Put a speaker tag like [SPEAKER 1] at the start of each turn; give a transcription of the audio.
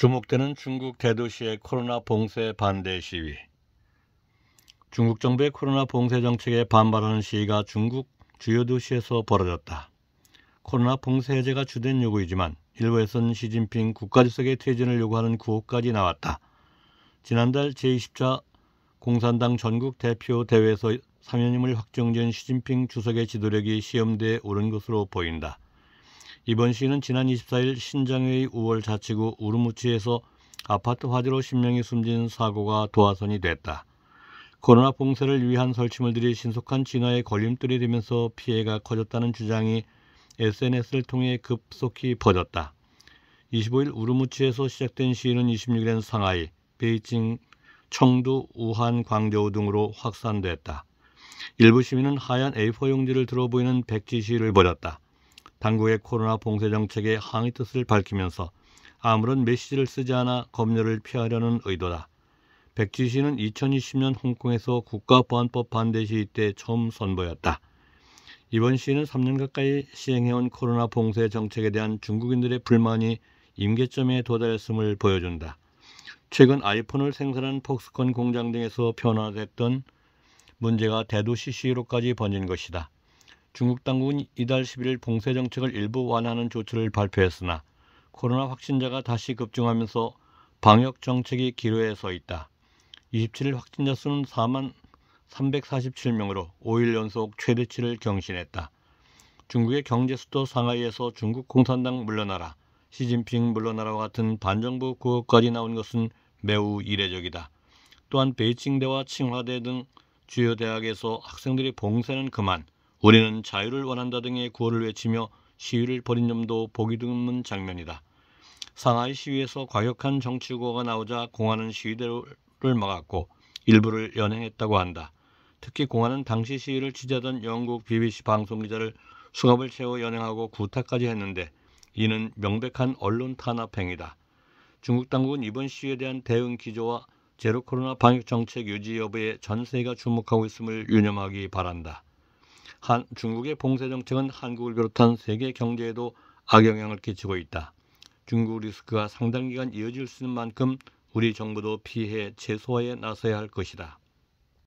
[SPEAKER 1] 주목되는 중국 대도시의 코로나 봉쇄 반대 시위. 중국 정부의 코로나 봉쇄 정책에 반발하는 시위가 중국 주요 도시에서 벌어졌다. 코로나 봉쇄 해제가 주된 요구이지만 일부에선 시진핑 국가주석의 퇴진을 요구하는 구호까지 나왔다. 지난달 제20차 공산당 전국 대표 대회에서 3면임을 확정된 시진핑 주석의 지도력이 시험대에 오른 것으로 보인다. 이번 시는 위 지난 24일 신장의 우월 자치구 우르무치에서 아파트 화재로 10명이 숨진 사고가 도화선이 됐다. 코로나 봉쇄를 위한 설치물들이 신속한 진화에 걸림돌이 되면서 피해가 커졌다는 주장이 SNS를 통해 급속히 퍼졌다. 25일 우르무치에서 시작된 시위는 26일엔 상하이, 베이징, 청두, 우한, 광저우 등으로 확산됐다. 일부 시민은 하얀 A4 용지를 들어 보이는 백지 시위를 벌였다. 당국의 코로나 봉쇄 정책에 항의 뜻을 밝히면서 아무런 메시지를 쓰지 않아 검열을 피하려는 의도다. 백지 씨는 2020년 홍콩에서 국가보안법 반대 시위 때 처음 선보였다. 이번 시위는 3년 가까이 시행해온 코로나 봉쇄 정책에 대한 중국인들의 불만이 임계점에 도달했음을 보여준다. 최근 아이폰을 생산한 폭스콘 공장 등에서 변화됐던 문제가 대도시 시위로까지 번진 것이다. 중국 당국은 이달 11일 봉쇄 정책을 일부 완화하는 조치를 발표했으나 코로나 확진자가 다시 급증하면서 방역 정책이 기로에 서 있다. 27일 확진자 수는 4만 347명으로 5일 연속 최대치를 경신했다. 중국의 경제 수도 상하이에서 중국 공산당 물러나라, 시진핑 물러나라와 같은 반정부 구호까지 나온 것은 매우 이례적이다. 또한 베이징대와 칭화대 등 주요 대학에서 학생들이 봉쇄는 그만 우리는 자유를 원한다 등의 구호를 외치며 시위를 벌인 점도 보기 드문 장면이다. 상하이 시위에서 과격한 정치구호가 나오자 공안은 시위대를 막았고 일부를 연행했다고 한다. 특히 공안은 당시 시위를 취재하던 영국 BBC 방송기자를 수갑을 채워 연행하고 구타까지 했는데 이는 명백한 언론 탄압 행위다. 중국 당국은 이번 시위에 대한 대응 기조와 제로 코로나 방역 정책 유지 여부에 전세가 주목하고 있음을 유념하기 바란다. 한, 중국의 봉쇄 정책은 한국을 비롯한 세계 경제에도 악영향을 끼치고 있다. 중국 리스크가 상당 기간 이어질 수 있는 만큼 우리 정부도 피해 최소화에 나서야 할 것이다.